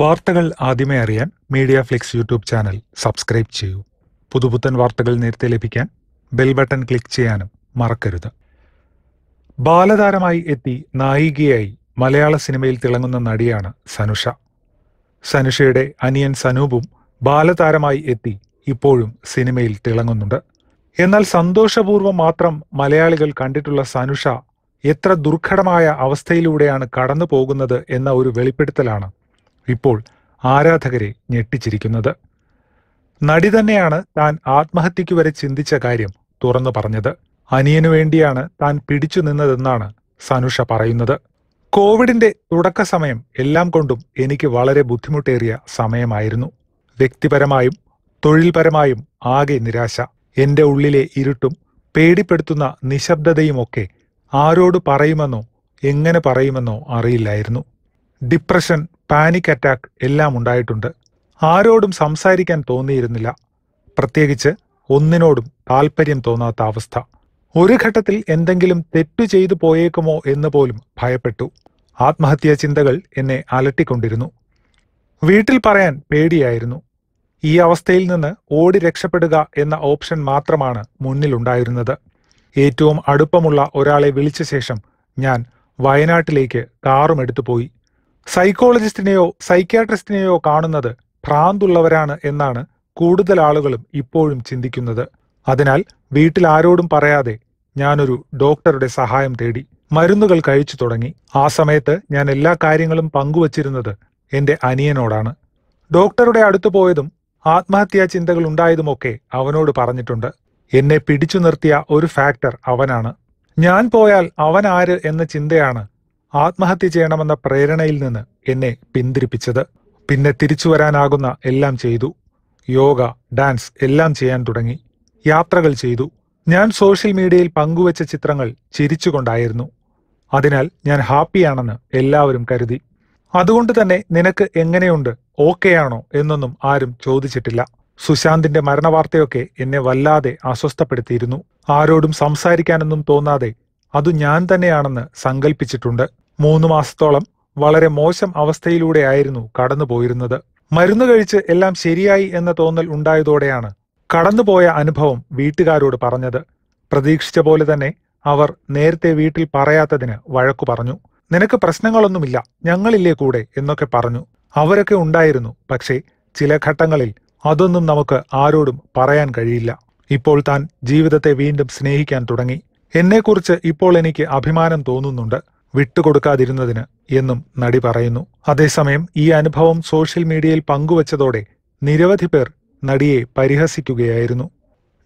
വാർത്തകൾ ആദ്യമേ അറിയാൻ Media Flix YouTube channel subscribe ചെയ്യൂ പുതുപുത്തൻ വാർത്തകൾ നേരത്തെ ലഭിക്കാൻ ബെൽ ബട്ടൺ ക്ലിക്ക് ചെയ്യാനും മറക്കരുത് ബാലതാരമായി എത്തി നായികയായി മലയാള സിനിമയിൽ തിളങ്ങുന്ന നടിയാണ് സനുഷ സനുഷയുടെ അനിയൻ സനൂപും ബാലതാരമായി എത്തി ഇപ്പോഴും സിനിമയിൽ തിളങ്ങുന്നുണ്ട് എന്നാൽ സന്തോഷപൂർവ്വം മാത്രം മലയാളികൾ കണ്ടിട്ടുള്ള സനുഷ എത്ര ദുർഘടമായ അവസ്ഥയിലൂടെയാണ് കടന്നു പോകുന്നത് എന്ന ഒരു വെളിപ്പെടുത്തലാണ് ഇപ്പോൾ ആരാധകരെ ഞെട്ടിച്ചിരിക്കുന്നത് നടി തന്നെയാണ് താൻ ആത്മഹത്യയ്ക്ക് വരെ ചിന്തിച്ച കാര്യം തുറന്നു പറഞ്ഞത് അനിയനു വേണ്ടിയാണ് താൻ പിടിച്ചു നിന്നതെന്നാണ് സനുഷ പറയുന്നത് കോവിഡിന്റെ തുടക്ക സമയം എല്ലാം കൊണ്ടും എനിക്ക് വളരെ ബുദ്ധിമുട്ടേറിയ സമയമായിരുന്നു വ്യക്തിപരമായും തൊഴിൽപരമായും ആകെ നിരാശ എന്റെ ഉള്ളിലെ ഇരുട്ടും പേടിപ്പെടുത്തുന്ന നിശബ്ദതയുമൊക്കെ ആരോട് പറയുമെന്നോ എങ്ങനെ പറയുമെന്നോ അറിയില്ലായിരുന്നു ഡിപ്രഷൻ പാനിക് അറ്റാക്ക് എല്ലാം ഉണ്ടായിട്ടുണ്ട് ആരോടും സംസാരിക്കാൻ തോന്നിയിരുന്നില്ല പ്രത്യേകിച്ച് ഒന്നിനോടും താല്പര്യം തോന്നാത്ത അവസ്ഥ ഒരു ഘട്ടത്തിൽ എന്തെങ്കിലും തെറ്റു ചെയ്തു പോയേക്കുമോ എന്ന് പോലും ഭയപ്പെട്ടു ആത്മഹത്യാ ചിന്തകൾ എന്നെ അലട്ടിക്കൊണ്ടിരുന്നു വീട്ടിൽ പറയാൻ പേടിയായിരുന്നു ഈ അവസ്ഥയിൽ നിന്ന് ഓടി രക്ഷപ്പെടുക എന്ന ഓപ്ഷൻ മാത്രമാണ് മുന്നിലുണ്ടായിരുന്നത് ഏറ്റവും അടുപ്പമുള്ള ഒരാളെ വിളിച്ച ശേഷം ഞാൻ വയനാട്ടിലേക്ക് കാറും എടുത്തു പോയി സൈക്കോളജിസ്റ്റിനെയോ സൈക്യാട്രിസ്റ്റിനെയോ കാണുന്നത് ഭ്രാന്തുള്ളവരാണ് എന്നാണ് കൂടുതൽ ആളുകളും ഇപ്പോഴും ചിന്തിക്കുന്നത് അതിനാൽ വീട്ടിൽ ആരോടും പറയാതെ ഞാനൊരു ഡോക്ടറുടെ സഹായം തേടി മരുന്നുകൾ കഴിച്ചു തുടങ്ങി ആ സമയത്ത് ഞാൻ എല്ലാ കാര്യങ്ങളും പങ്കുവച്ചിരുന്നത് എന്റെ അനിയനോടാണ് ഡോക്ടറുടെ അടുത്തു പോയതും ആത്മഹത്യാ ചിന്തകൾ ഉണ്ടായതുമൊക്കെ അവനോട് പറഞ്ഞിട്ടുണ്ട് എന്നെ പിടിച്ചു നിർത്തിയ ഒരു ഫാക്ടർ അവനാണ് ഞാൻ പോയാൽ അവൻ ആര് എന്ന ചിന്തയാണ് ആത്മഹത്യ ചെയ്യണമെന്ന പ്രേരണയിൽ നിന്ന് എന്നെ പിന്തിരിപ്പിച്ചത് പിന്നെ തിരിച്ചു വരാനാകുന്ന എല്ലാം ചെയ്തു യോഗ ഡാൻസ് എല്ലാം ചെയ്യാൻ തുടങ്ങി യാത്രകൾ ചെയ്തു ഞാൻ സോഷ്യൽ മീഡിയയിൽ പങ്കുവച്ച ചിത്രങ്ങൾ ചിരിച്ചുകൊണ്ടായിരുന്നു അതിനാൽ ഞാൻ ഹാപ്പിയാണെന്ന് എല്ലാവരും കരുതി അതുകൊണ്ട് തന്നെ നിനക്ക് എങ്ങനെയുണ്ട് ഓക്കെയാണോ എന്നൊന്നും ആരും ചോദിച്ചിട്ടില്ല സുശാന്തിന്റെ മരണവാർത്തയൊക്കെ എന്നെ വല്ലാതെ അസ്വസ്ഥപ്പെടുത്തിയിരുന്നു ആരോടും സംസാരിക്കാനൊന്നും തോന്നാതെ അതു ഞാൻ തന്നെയാണെന്ന് സങ്കല്പിച്ചിട്ടുണ്ട് മൂന്ന് മാസത്തോളം വളരെ മോശം അവസ്ഥയിലൂടെയായിരുന്നു കടന്നുപോയിരുന്നത് മരുന്ന് കഴിച്ച് എല്ലാം ശരിയായി എന്ന തോന്നൽ ഉണ്ടായതോടെയാണ് കടന്നുപോയ അനുഭവം വീട്ടുകാരോട് പറഞ്ഞത് പ്രതീക്ഷിച്ച പോലെ തന്നെ അവർ നേരത്തെ വീട്ടിൽ പറയാത്തതിന് വഴക്കു പറഞ്ഞു നിനക്ക് പ്രശ്നങ്ങളൊന്നുമില്ല ഞങ്ങളില്ലേ കൂടെ എന്നൊക്കെ പറഞ്ഞു അവരൊക്കെ ഉണ്ടായിരുന്നു പക്ഷേ ചില ഘട്ടങ്ങളിൽ അതൊന്നും നമുക്ക് ആരോടും പറയാൻ കഴിയില്ല ഇപ്പോൾ താൻ ജീവിതത്തെ വീണ്ടും സ്നേഹിക്കാൻ തുടങ്ങി എന്നെക്കുറിച്ച് ഇപ്പോൾ എനിക്ക് അഭിമാനം തോന്നുന്നുണ്ട് വിട്ടുകൊടുക്കാതിരുന്നതിന് എന്നും നടി പറയുന്നു അതേസമയം ഈ അനുഭവം സോഷ്യൽ മീഡിയയിൽ പങ്കുവച്ചതോടെ നിരവധി പേർ നടിയെ പരിഹസിക്കുകയായിരുന്നു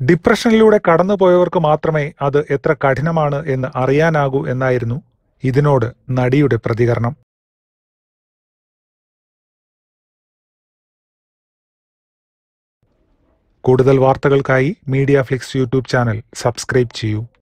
ഡിപ്രഷനിലൂടെ കടന്നുപോയവർക്ക് മാത്രമേ അത് എത്ര കഠിനമാണ് എന്ന് അറിയാനാകൂ എന്നായിരുന്നു ഇതിനോട് നടിയുടെ പ്രതികരണം കൂടുതൽ വാർത്തകൾക്കായി Media Flix YouTube channel subscribe ചെയ്യൂ